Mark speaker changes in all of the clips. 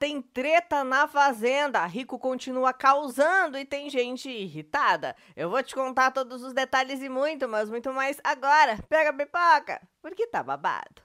Speaker 1: tem treta na fazenda. Rico continua causando e tem gente irritada. Eu vou te contar todos os detalhes e muito, mas muito mais agora. Pega a pipoca, porque tá babado.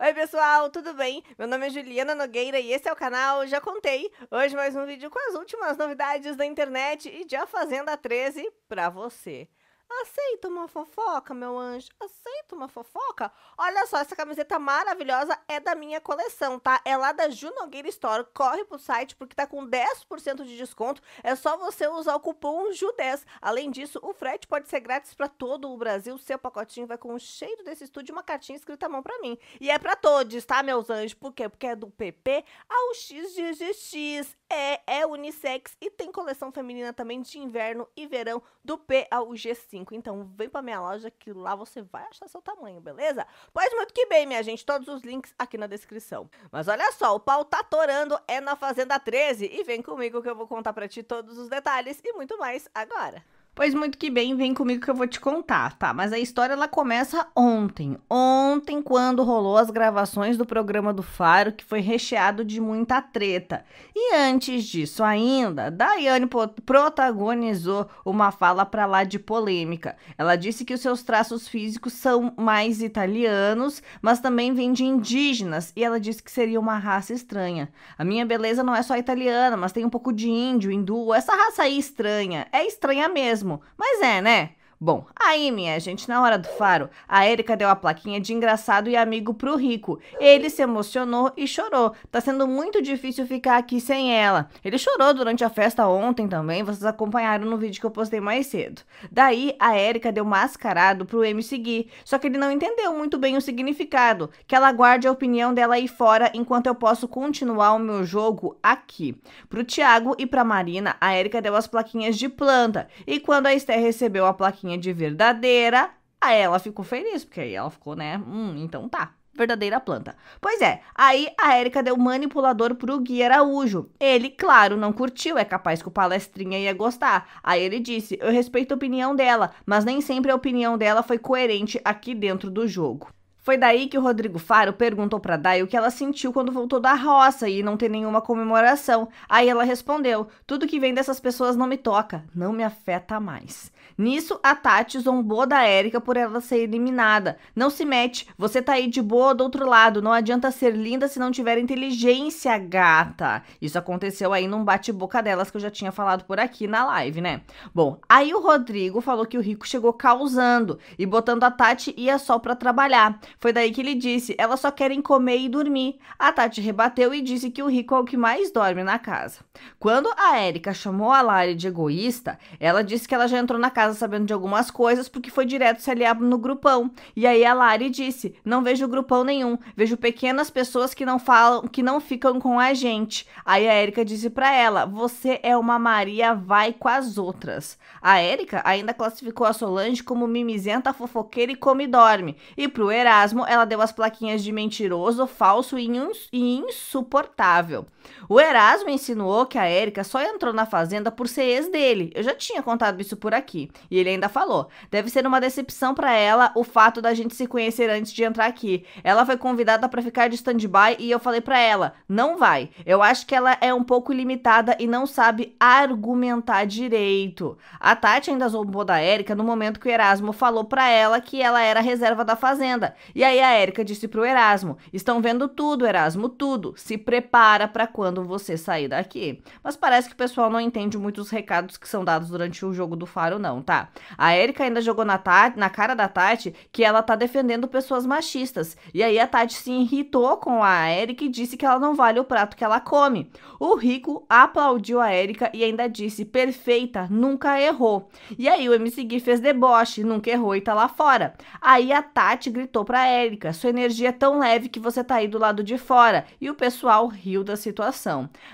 Speaker 1: Oi pessoal, tudo bem? Meu nome é Juliana Nogueira e esse é o canal Já Contei. Hoje mais um vídeo com as últimas novidades da internet e de A Fazenda 13 pra você. Aceita uma fofoca, meu anjo? Aceita uma fofoca? Olha só, essa camiseta maravilhosa é da minha coleção, tá? É lá da Junogueira Store. Corre pro site porque tá com 10% de desconto. É só você usar o cupom JU10. Além disso, o frete pode ser grátis para todo o Brasil. Seu pacotinho vai com o cheiro desse estúdio uma cartinha escrita à mão para mim. E é para todos, tá, meus anjos? Por quê? Porque é do PP ao XGGX. É, é unissex e tem coleção feminina também de inverno e verão do P ao G5. Então vem pra minha loja que lá você vai achar seu tamanho, beleza? Pois muito que bem, minha gente. Todos os links aqui na descrição. Mas olha só, o pau tá torando é na Fazenda 13. E vem comigo que eu vou contar pra ti todos os detalhes e muito mais agora. Pois muito que bem, vem comigo que eu vou te contar, tá? Mas a história ela começa ontem. Ontem, quando rolou as gravações do programa do Faro, que foi recheado de muita treta. E antes disso ainda, Daiane protagonizou uma fala pra lá de polêmica. Ela disse que os seus traços físicos são mais italianos, mas também vêm de indígenas. E ela disse que seria uma raça estranha. A minha beleza não é só italiana, mas tem um pouco de índio, hindu. Essa raça aí estranha. É estranha mesmo mesmo. Mas é, né? Bom, aí, minha gente, na hora do faro, a Erika deu a plaquinha de engraçado e amigo pro Rico. Ele se emocionou e chorou. Tá sendo muito difícil ficar aqui sem ela. Ele chorou durante a festa ontem também, vocês acompanharam no vídeo que eu postei mais cedo. Daí, a Erika deu mascarado pro M seguir, só que ele não entendeu muito bem o significado. Que ela guarde a opinião dela aí fora enquanto eu posso continuar o meu jogo aqui. Pro Thiago e pra Marina, a Erika deu as plaquinhas de planta. E quando a Esther recebeu a plaquinha plaquinha de verdadeira. Aí ela ficou feliz, porque aí ela ficou, né? Hum, então tá. Verdadeira planta. Pois é, aí a Érica deu manipulador pro Gui Araújo. Ele, claro, não curtiu, é capaz que o palestrinha ia gostar. Aí ele disse: Eu respeito a opinião dela, mas nem sempre a opinião dela foi coerente aqui dentro do jogo. Foi daí que o Rodrigo Faro perguntou para Dai o que ela sentiu quando voltou da roça e não ter nenhuma comemoração. Aí ela respondeu: Tudo que vem dessas pessoas não me toca, não me afeta mais. Nisso, a Tati zombou da Érica por ela ser eliminada. Não se mete, você tá aí de boa do outro lado, não adianta ser linda se não tiver inteligência, gata. Isso aconteceu aí num bate-boca delas que eu já tinha falado por aqui na live, né? Bom, aí o Rodrigo falou que o Rico chegou causando e botando a Tati e a Sol pra trabalhar. Foi daí que ele disse: elas só querem comer e dormir. A Tati rebateu e disse que o rico é o que mais dorme na casa. Quando a Érica chamou a Lari de egoísta, ela disse que ela já entrou na casa sabendo de algumas coisas porque foi direto se aliar no grupão. E aí a Lari disse: não vejo grupão nenhum, vejo pequenas pessoas que não falam, que não ficam com a gente. Aí a Érica disse para ela: você é uma Maria, vai com as outras. A Érica ainda classificou a Solange como mimizenta, fofoqueira e come e dorme. E pro Erasmo, sarcasmo, ela deu as plaquinhas de mentiroso, falso e insuportável. O Erasmo insinuou que a Érica só entrou na fazenda por ser ex dele. Eu já tinha contado isso por aqui. E ele ainda falou: deve ser uma decepção para ela o fato da gente se conhecer antes de entrar aqui. Ela foi convidada para ficar de stand-by e eu falei para ela: não vai. Eu acho que ela é um pouco limitada e não sabe argumentar direito. A Tati ainda zombou da Érica no momento que o Erasmo falou para ela que ela era reserva da fazenda. E aí a Érica disse pro Erasmo: estão vendo tudo, Erasmo, tudo. Se prepara para quando você sair daqui. Mas parece que o pessoal não entende muito os recados que são dados durante o jogo do faro, não, tá? A Erika ainda jogou na, Tati, na cara da Tati que ela tá defendendo pessoas machistas. E aí a Tati se irritou com a Erika e disse que ela não vale o prato que ela come. O Rico aplaudiu a Erika e ainda disse: perfeita, nunca errou. E aí o MC Gui fez deboche, nunca errou e tá lá fora. Aí a Tati gritou pra Erika: sua energia é tão leve que você tá aí do lado de fora. E o pessoal riu da situação.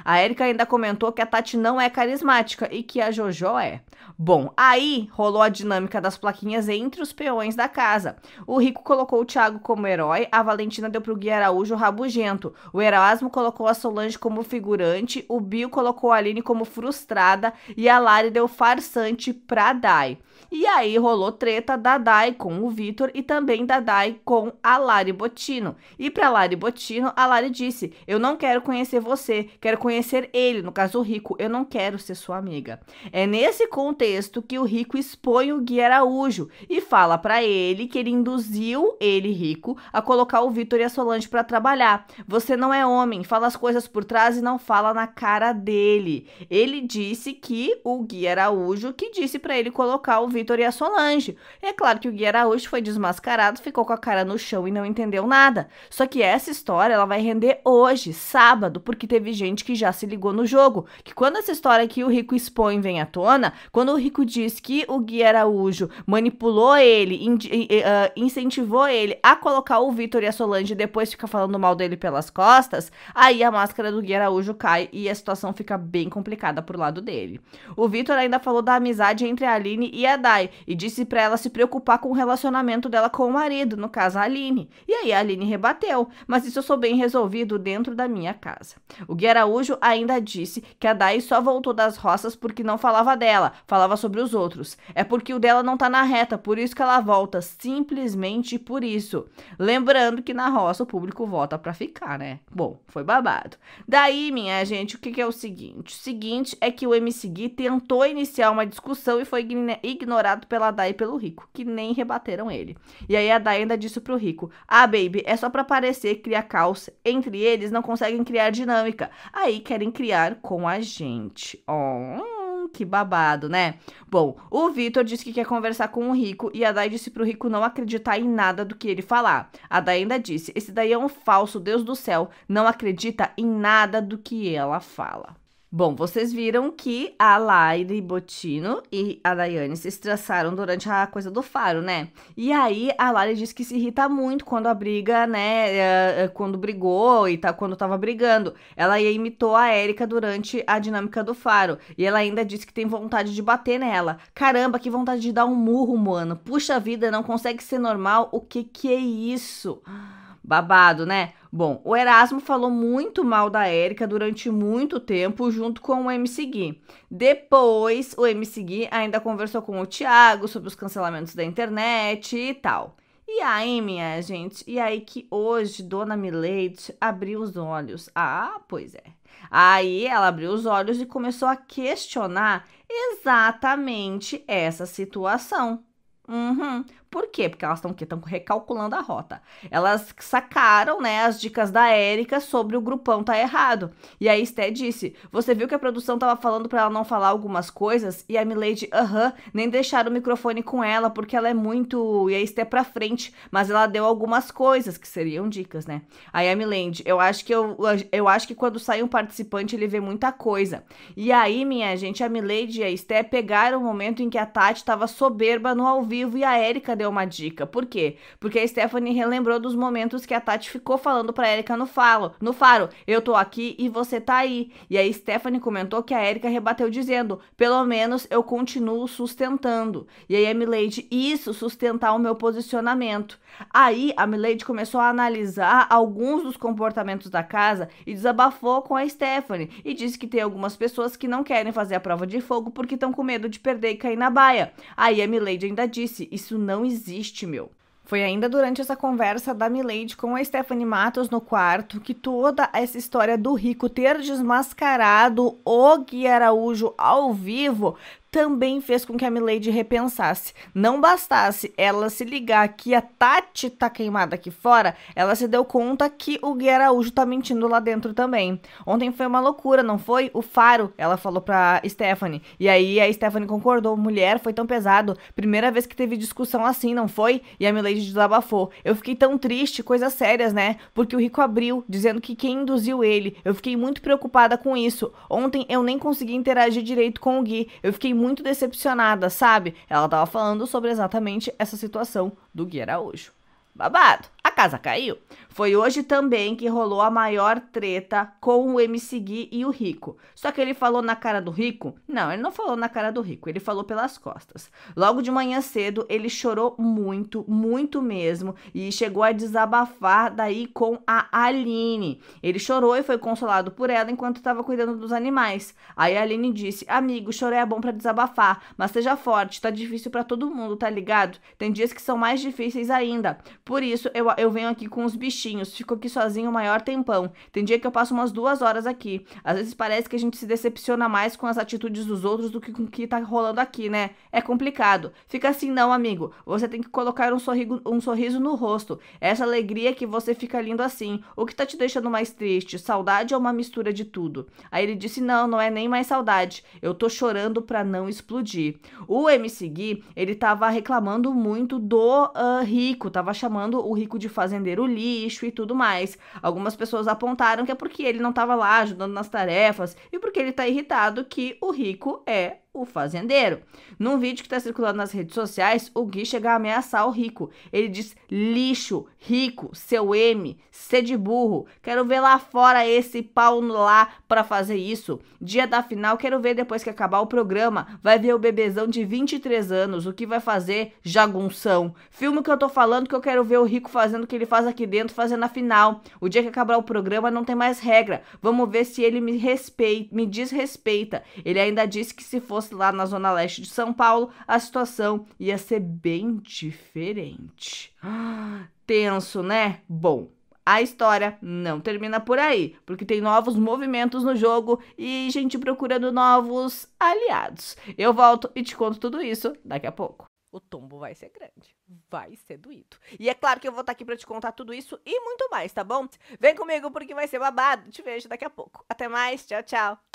Speaker 1: A Erika ainda comentou que a Tati não é carismática e que a JoJo é. Bom, aí rolou a dinâmica das plaquinhas entre os peões da casa. O Rico colocou o Thiago como herói, a Valentina deu pro Gui Araújo o rabugento, o Erasmo colocou a Solange como figurante, o Bio colocou a Aline como frustrada e a Lari deu farsante pra Dai. E aí rolou treta da Dai com o Vitor e também da Dai com a Lari Botino. E pra Lari Botino, a Lari disse: Eu não quero conhecer você, quero conhecer ele, no caso o rico, eu não quero ser sua amiga. É nesse contexto que o rico expõe o Gui Araújo e fala para ele que ele induziu ele, rico, a colocar o Vitor e a Solange para trabalhar. Você não é homem, fala as coisas por trás e não fala na cara dele. Ele disse que o Gui Araújo que disse para ele colocar o Vitor e a Solange. É claro que o Gui Araújo foi desmascarado, ficou com a cara no chão e não entendeu nada. Só que essa história ela vai render hoje, sábado, porque teve gente que já se ligou no jogo. Que quando essa história que o Rico expõe vem à tona, quando o Rico diz que o Gui Araújo manipulou ele, in, uh, incentivou ele a colocar o Vitor e a Solange e depois fica falando mal dele pelas costas, aí a máscara do Gui Araújo cai e a situação fica bem complicada pro lado dele. O Vitor ainda falou da amizade entre a Aline e a Dai e disse para ela se preocupar com o relacionamento dela com o marido, no caso a Aline. E aí a Aline rebateu, mas isso eu sou bem resolvido dentro da minha casa. O Gui e Araújo ainda disse que a Dai só voltou das roças porque não falava dela, falava sobre os outros. É porque o dela não tá na reta, por isso que ela volta, simplesmente por isso. Lembrando que na roça o público volta para ficar, né? Bom, foi babado. Daí, minha gente, o que, que é o seguinte? O seguinte é que o MC Gui tentou iniciar uma discussão e foi ignorado pela Dai e pelo Rico, que nem rebateram ele. E aí a Dai ainda disse pro Rico: Ah, baby, é só pra parecer criar caos. Entre eles não conseguem criar dinâmica. Aí querem criar com a gente. Oh, que babado, né? Bom, o Vitor disse que quer conversar com o Rico e a Dai disse pro Rico não acreditar em nada do que ele falar. A Dai ainda disse: esse daí é um falso, Deus do céu, não acredita em nada do que ela fala. Bom, vocês viram que a Laire Botino e a Daiane se estressaram durante a coisa do faro, né? E aí a Laire diz que se irrita muito quando a briga, né? Eh, eh, quando brigou e tá, quando tava brigando. Ela imitou a Érica durante a dinâmica do faro. E ela ainda disse que tem vontade de bater nela. Caramba, que vontade de dar um murro, mano. Puxa vida, não consegue ser normal. O que que é isso? Ah. Babado, né? Bom, o Erasmo falou muito mal da Érica durante muito tempo junto com o MC Gui. Depois, o MC Gui ainda conversou com o Thiago sobre os cancelamentos da internet e tal. E aí, minha gente, e aí que hoje Dona Milady abriu os olhos. Ah, pois é. Aí ela abriu os olhos e começou a questionar exatamente essa situação. Uhum. Por quê? Porque elas estão que estão recalculando a rota. Elas sacaram, né, as dicas da Érica sobre o grupão tá errado. E a Esté disse: "Você viu que a produção tava falando para ela não falar algumas coisas?" E a Milady: "Aham, uh -huh, nem deixaram o microfone com ela porque ela é muito e a Esté é para frente, mas ela deu algumas coisas que seriam dicas, né?" Aí a Milady: "Eu acho que eu, eu acho que quando sai um participante ele vê muita coisa." E aí, minha gente, a Milady e a Esté pegaram o momento em que a Tati tava soberba no ao vivo e a Érica deu deu uma dica. Por quê? Porque a Stephanie relembrou dos momentos que a Tati ficou falando pra Erika no falo, no faro, eu tô aqui e você tá aí. E a Stephanie comentou que a Erika rebateu dizendo: "Pelo menos eu continuo sustentando". E aí a Milady: "Isso, sustentar o meu posicionamento". Aí a Milady começou a analisar alguns dos comportamentos da casa e desabafou com a Stephanie e disse que tem algumas pessoas que não querem fazer a prova de fogo porque estão com medo de perder e cair na baia. Aí a Milady ainda disse: "Isso não existe existe, meu. Foi ainda durante essa conversa da Milady com a Stephanie Matos no quarto que toda essa história do Rico ter desmascarado o Gui Araújo ao vivo também fez com que a Milady repensasse. Não bastasse ela se ligar que a Tati tá queimada aqui fora, ela se deu conta que o Gui Araújo tá mentindo lá dentro também. Ontem foi uma loucura, não foi? O faro, ela falou pra Stephanie. E aí a Stephanie concordou. Mulher, foi tão pesado. Primeira vez que teve discussão assim, não foi? E a Milady desabafou. Eu fiquei tão triste, coisas sérias, né? Porque o Rico abriu, dizendo que quem induziu ele. Eu fiquei muito preocupada com isso. Ontem eu nem consegui interagir direito com o Gui. Eu fiquei muito muito decepcionada, sabe? Ela tava falando sobre exatamente essa situação do Gui Araújo. Babado. A casa caiu. Foi hoje também que rolou a maior treta com o MC Gui e o Rico. Só que ele falou na cara do Rico? Não, ele não falou na cara do Rico, ele falou pelas costas. Logo de manhã cedo, ele chorou muito, muito mesmo, e chegou a desabafar daí com a Aline. Ele chorou e foi consolado por ela enquanto estava cuidando dos animais. Aí a Aline disse: "Amigo, chorar é bom para desabafar, mas seja forte, tá difícil para todo mundo, tá ligado? Tem dias que são mais difíceis ainda. Por isso, eu, eu venho aqui com os bichinhos, fico aqui sozinho o maior tempão. Tem dia que eu passo umas duas horas aqui. Às vezes parece que a gente se decepciona mais com as atitudes dos outros do que com o que tá rolando aqui, né? É complicado. Fica assim, não, amigo. Você tem que colocar um, sorrigo, um sorriso no rosto. É essa alegria que você fica lindo assim. O que tá te deixando mais triste? Saudade ou uma mistura de tudo? Aí ele disse: Não, não é nem mais saudade. Eu tô chorando pra não explodir. O MC Gui, ele tava reclamando muito do uh, rico, tava chamando chamando o rico de fazendeiro lixo e tudo mais. Algumas pessoas apontaram que é porque ele não estava lá ajudando nas tarefas e porque ele está irritado que o rico é o fazendeiro. Num vídeo que está circulando nas redes sociais, o Gui chega a ameaçar o rico. Ele diz: lixo, rico, seu M, C de burro. Quero ver lá fora esse pau lá para fazer isso. Dia da final, quero ver depois que acabar o programa. Vai ver o bebezão de 23 anos. O que vai fazer? Jagunção. Filme que eu tô falando que eu quero ver o rico fazendo o que ele faz aqui dentro, fazendo a final. O dia que acabar o programa não tem mais regra. Vamos ver se ele me respeita, me desrespeita. Ele ainda disse que se fosse fosse lá na zona leste de São Paulo, a situação ia ser bem diferente. Tenso, né? Bom, a história não termina por aí, porque tem novos movimentos no jogo e gente procurando novos aliados. Eu volto e te conto tudo isso daqui a pouco. O tombo vai ser grande, vai ser doído. E é claro que eu vou estar aqui para te contar tudo isso e muito mais, tá bom? Vem comigo porque vai ser babado. Te vejo daqui a pouco. Até mais, tchau, tchau.